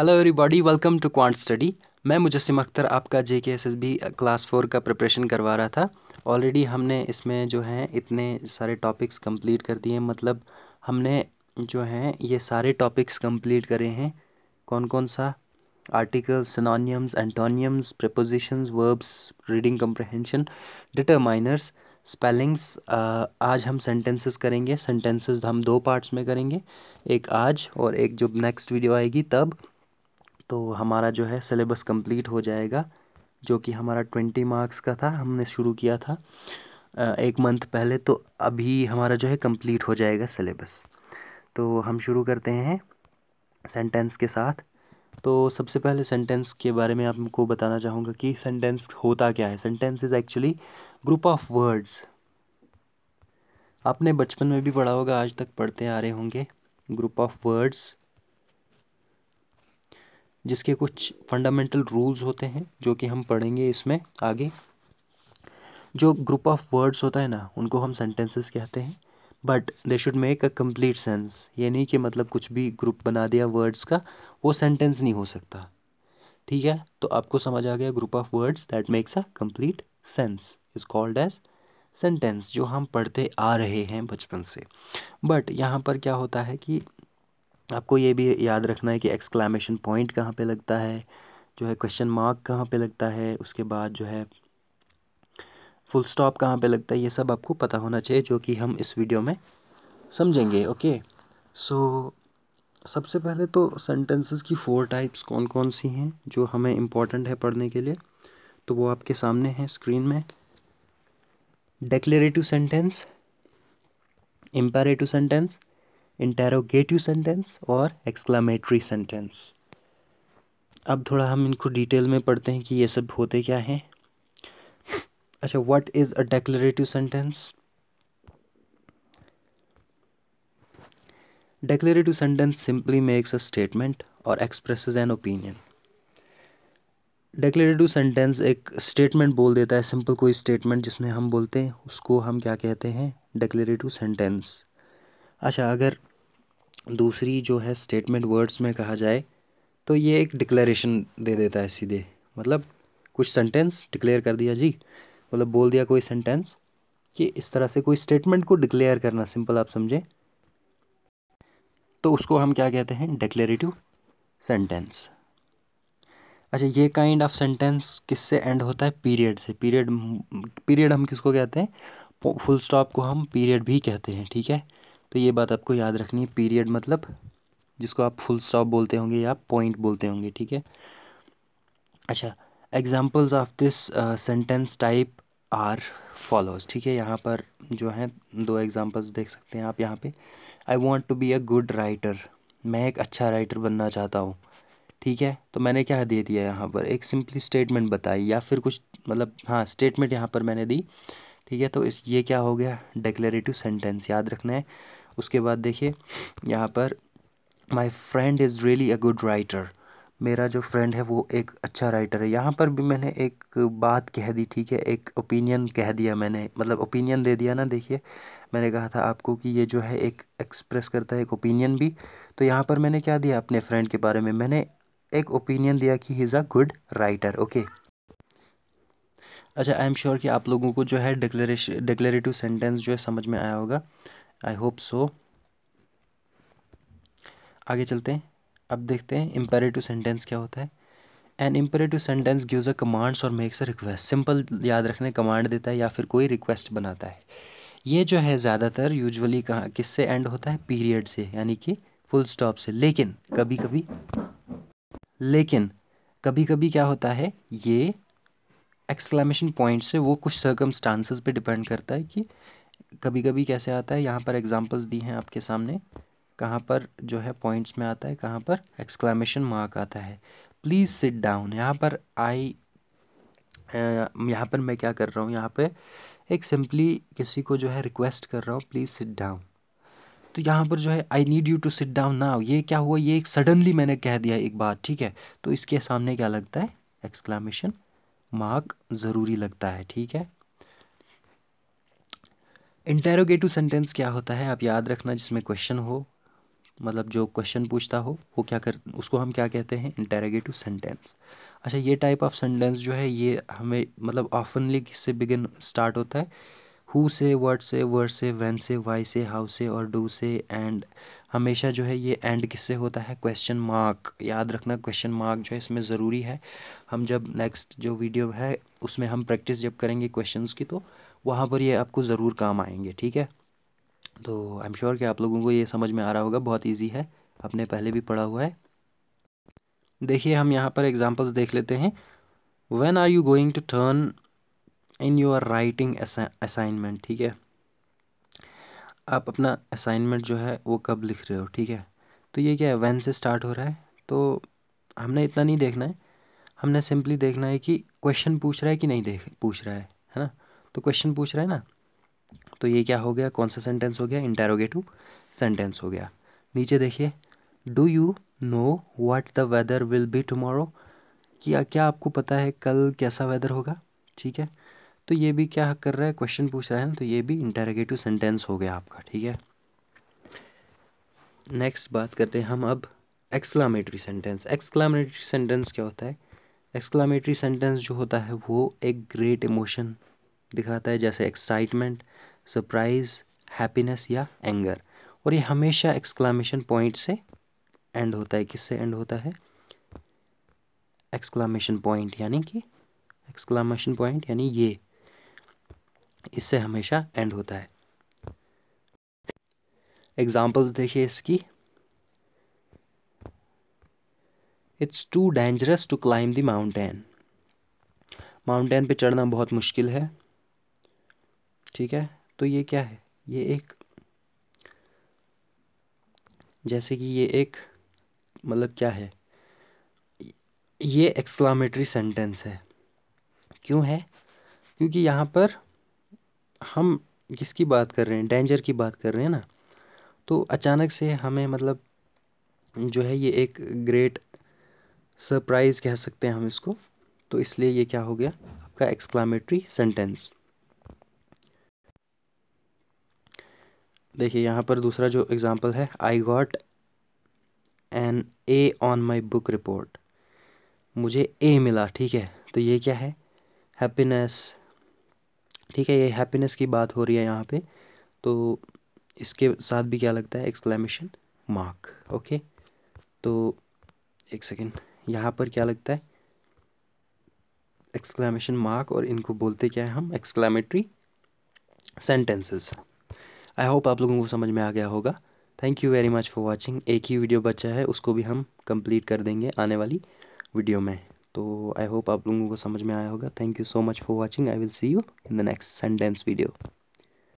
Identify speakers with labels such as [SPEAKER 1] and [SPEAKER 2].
[SPEAKER 1] hello everybody welcome to quant study मैं मुजस्म अख्तर आपका J K S S B class four का preparation करवा रहा था ऑलरेडी हमने इसमें जो है इतने सारे टॉपिक्स कंप्लीट कर दिए मतलब हमने जो है ये सारे टॉपिक्स कंप्लीट करे हैं कौन कौन सा articles synonyms antonyms prepositions verbs reading comprehension determiners spellings आज हम सेंटेंसेस करेंगे सेंटेंसेस हम दो पार्ट्स में करेंगे एक आज और एक जो नेक्स्ट वीडियो आएगी तब तो हमारा जो है सिलेबस कंप्लीट हो जाएगा जो कि हमारा ट्वेंटी मार्क्स का था हमने शुरू किया था एक मंथ पहले तो अभी हमारा जो है कंप्लीट हो जाएगा सिलेबस तो हम शुरू करते हैं सेंटेंस के साथ तो सबसे पहले सेंटेंस के बारे में आपको बताना चाहूँगा कि सेंटेंस होता क्या है sentence is actually group of words आपने बचपन में भी पढ़ा होगा आज तक पढ़ते आ रहे होंगे ग्रुप ऑफ वर्ड्स जिसके कुछ फंडामेंटल रूल्स होते हैं जो कि हम पढ़ेंगे इसमें आगे जो ग्रुप ऑफ वर्ड्स होता है ना उनको हम सेंटेंसेस कहते हैं but they should make a complete sense ये नहीं कि मतलब कुछ भी ग्रुप बना दिया वर्ड्स का वो सेंटेंस नहीं हो सकता ठीक है तो आपको समझ आ गया group of words that makes a complete sense is called as sentence जो हम पढ़ते आ रहे हैं बचपन से बट यहाँ पर क्या होता है कि आपको ये भी याद रखना है कि एक्सक्लामेशन पॉइंट कहाँ पे लगता है जो है क्वेश्चन मार्क कहाँ पे लगता है उसके बाद जो है फुल स्टॉप कहाँ पे लगता है ये सब आपको पता होना चाहिए जो कि हम इस वीडियो में समझेंगे ओके सो so, सबसे पहले तो सेंटेंसेस की फोर टाइप्स कौन कौन सी हैं जो हमें इम्पॉर्टेंट है पढ़ने के लिए तो वो आपके सामने हैं स्क्रीन में declarative sentence imperative sentence interrogative sentence और एक्सक्लामेटरी सेंटेंस अब थोड़ा हम इनको डिटेल में पढ़ते हैं कि ये सब होते क्या हैं अच्छा what is a declarative sentence declarative sentence simply makes a statement और express an opinion declarative sentence एक स्टेटमेंट बोल देता है सिंपल कोई स्टेटमेंट जिसमें हम बोलते हैं उसको हम क्या कहते हैं डेक्लेटिव सेंटेंस अच्छा अगर दूसरी जो है स्टेटमेंट वर्ड्स में कहा जाए तो ये एक डिक्लेरेशन दे देता है सीधे मतलब कुछ सेंटेंस डिक्लेयर कर दिया जी मतलब बोल दिया कोई सेंटेंस कि इस तरह से कोई स्टेटमेंट को डिक्लेयर करना सिंपल आप समझें तो उसको हम क्या कहते हैं डिक्लेरेटिव सेंटेंस अच्छा ये काइंड ऑफ सेंटेंस किससे एंड होता है पीरियड से पीरियड पीरियड हम किसको कहते हैं फुल स्टॉप को हम पीरियड भी कहते हैं ठीक है तो ये बात आपको याद रखनी है पीरियड मतलब जिसको आप फुल स्टॉप बोलते होंगे या पॉइंट बोलते होंगे ठीक है अच्छा examples of this sentence type are follows ठीक है यहाँ पर जो है दो एग्जाम्पल्स देख सकते हैं आप यहाँ पे I want to be a good writer मैं एक अच्छा राइटर बनना चाहता हूँ ठीक है तो मैंने क्या दे दिया यहाँ पर एक सिंपली स्टेटमेंट बताई या फिर कुछ मतलब हाँ स्टेटमेंट यहाँ पर मैंने दी ठीक है तो इस ये क्या हो गया डिक्लेरेटिव सेंटेंस याद रखना है उसके बाद देखिए यहाँ पर my friend is really a good writer मेरा जो फ्रेंड है वो एक अच्छा राइटर है यहाँ पर भी मैंने एक बात कह दी ठीक है एक ओपिनियन कह दिया मैंने मतलब ओपिनियन दे दिया ना देखिए मैंने कहा था आपको कि ये जो है एक एक्सप्रेस करता है एक ओपिनियन भी तो यहाँ पर मैंने क्या दिया अपने फ्रेंड के बारे में मैंने एक ओपिनियन दिया कि he is a good writer okay अच्छा आई एम श्योर कि आप लोगों को जो है डिक्लेरेश डिक्लेरेटिव सेंटेंस जो है समझ में आया होगा आई होप सो आगे चलते हैं अब देखते हैं इम्पेरेटिव सेंटेंस क्या होता है an imperative sentence gives a commands और मेक्स अ रिक्वेस्ट सिंपल याद रखने कमांड देता है या फिर कोई रिक्वेस्ट बनाता है ये जो है ज़्यादातर यूजुअली कहाँ किससे एंड होता है पीरियड से यानी कि फुल स्टॉप से लेकिन कभी कभी लेकिन कभी कभी क्या होता है ये एक्सक्लेमेशन पॉइंट से वो कुछ सर्कम पे डिपेंड करता है कि कभी कभी कैसे आता है यहाँ पर एग्जाम्पल्स दी हैं आपके सामने कहाँ पर जो है पॉइंट्स में आता है कहाँ पर एक्सक्लामेशन मार्क आता है प्लीज़ सिट डाउन यहाँ पर आई यहाँ पर मैं क्या कर रहा हूँ यहाँ पे एक सिंपली किसी को जो है रिक्वेस्ट कर रहा हूँ प्लीज़ सिट डाउन तो यहाँ पर जो है I need you to sit down now ये क्या हुआ ये एक सडनली मैंने कह दिया एक बात ठीक है तो इसके सामने क्या लगता है एक्सक्लामेशन मार्क ज़रूरी लगता है ठीक है इंटेरोगेटिव सेंटेंस क्या होता है आप याद रखना जिसमें क्वेश्चन हो मतलब जो क्वेश्चन पूछता हो वो क्या कर उसको हम क्या कहते हैं इंटेरोगेटिव सेंटेंस अच्छा ये टाइप ऑफ सेंटेंस जो है ये हमें मतलब ऑफनली किससे बिगिन स्टार्ट होता है हु से वर्ड से वर्ड से वैन से वाई से हाउ से और डू से एंड हमेशा जो है ये एंड किससे होता है क्वेश्चन मार्क याद रखना क्वेश्चन मार्क जो है इसमें ज़रूरी है हम जब नेक्स्ट जो वीडियो है उसमें हम प्रैक्टिस जब करेंगे क्वेश्चन की तो वहाँ पर ये आपको ज़रूर काम आएंगे ठीक है तो आई एम श्योर कि आप लोगों को ये समझ में आ रहा होगा बहुत ईजी है आपने पहले भी पढ़ा हुआ है देखिए हम यहाँ पर एग्जाम्पल्स देख लेते हैं when are you going to turn in your writing assignment ठीक है आप अपना असाइनमेंट जो है वो कब लिख रहे हो ठीक है तो ये क्या है वैन से स्टार्ट हो रहा है तो हमने इतना नहीं देखना है हमने सिंपली देखना है कि क्वेश्चन पूछ रहा है कि नहीं देख पूछ रहा है है ना तो क्वेश्चन पूछ रहा है ना तो ये क्या हो गया कौन सा सेंटेंस हो गया इंटेरोगेटिव सेंटेंस हो गया नीचे देखिए do you know what the weather will be tomorrow क्या क्या आपको पता है कल कैसा वेदर होगा ठीक है तो ये भी क्या कर रहा है क्वेश्चन पूछ रहा है ना तो ये भी इंटेरोगेटिव सेंटेंस हो गया आपका ठीक है नेक्स्ट बात करते हैं हम अब एक्सक्लामेटरी सेंटेंस एक्सक्लामेटरी सेंटेंस क्या होता है एक्सक्लामेटरी सेंटेंस जो होता है वो एक ग्रेट इमोशन दिखाता है जैसे एक्साइटमेंट सरप्राइज हैप्पीनेस या एंगर और ये हमेशा एक्सक्लामेशन पॉइंट से एंड होता है किससे एंड होता है एक्सक्लामेशन पॉइंट यानी कि एक्सक्लामेशन पॉइंट यानी ये इससे हमेशा एंड होता है एग्जाम्पल्स देखिए इसकी it's too dangerous to climb the mountain mountain पे चढ़ना बहुत मुश्किल है ठीक है तो ये क्या है ये एक जैसे कि ये एक मतलब क्या है ये एक्सक्लामेटरी सेंटेंस है क्यों है क्योंकि यहाँ पर हम किसकी बात कर रहे हैं डेंजर की बात कर रहे हैं ना तो अचानक से हमें मतलब जो है ये एक ग्रेट सरप्राइज़ कह सकते हैं हम इसको तो इसलिए ये क्या हो गया आपका एक्सक्लामेटरी सेंटेंस देखिए यहाँ पर दूसरा जो एग्ज़ाम्पल है I got an A on my book report मुझे ए मिला ठीक है तो ये क्या है हैप्पीनेस ठीक है ये हैप्पीनेस की बात हो रही है यहाँ पे तो इसके साथ भी क्या लगता है एक्सक्लेमेशन मार्क ओके तो एक सेकेंड यहाँ पर क्या लगता है एक्सक्लेमेशन मार्क और इनको बोलते क्या है हम एक्सक्लेमेटरी सेंटेंसेस आई होप आप लोगों को समझ में आ गया होगा thank you very much for watching एक ही वीडियो बचा है उसको भी हम कंप्लीट कर देंगे आने वाली वीडियो में तो आई होप आप लोगों को समझ में आया होगा thank you so much for watching I will see you in the next sentence video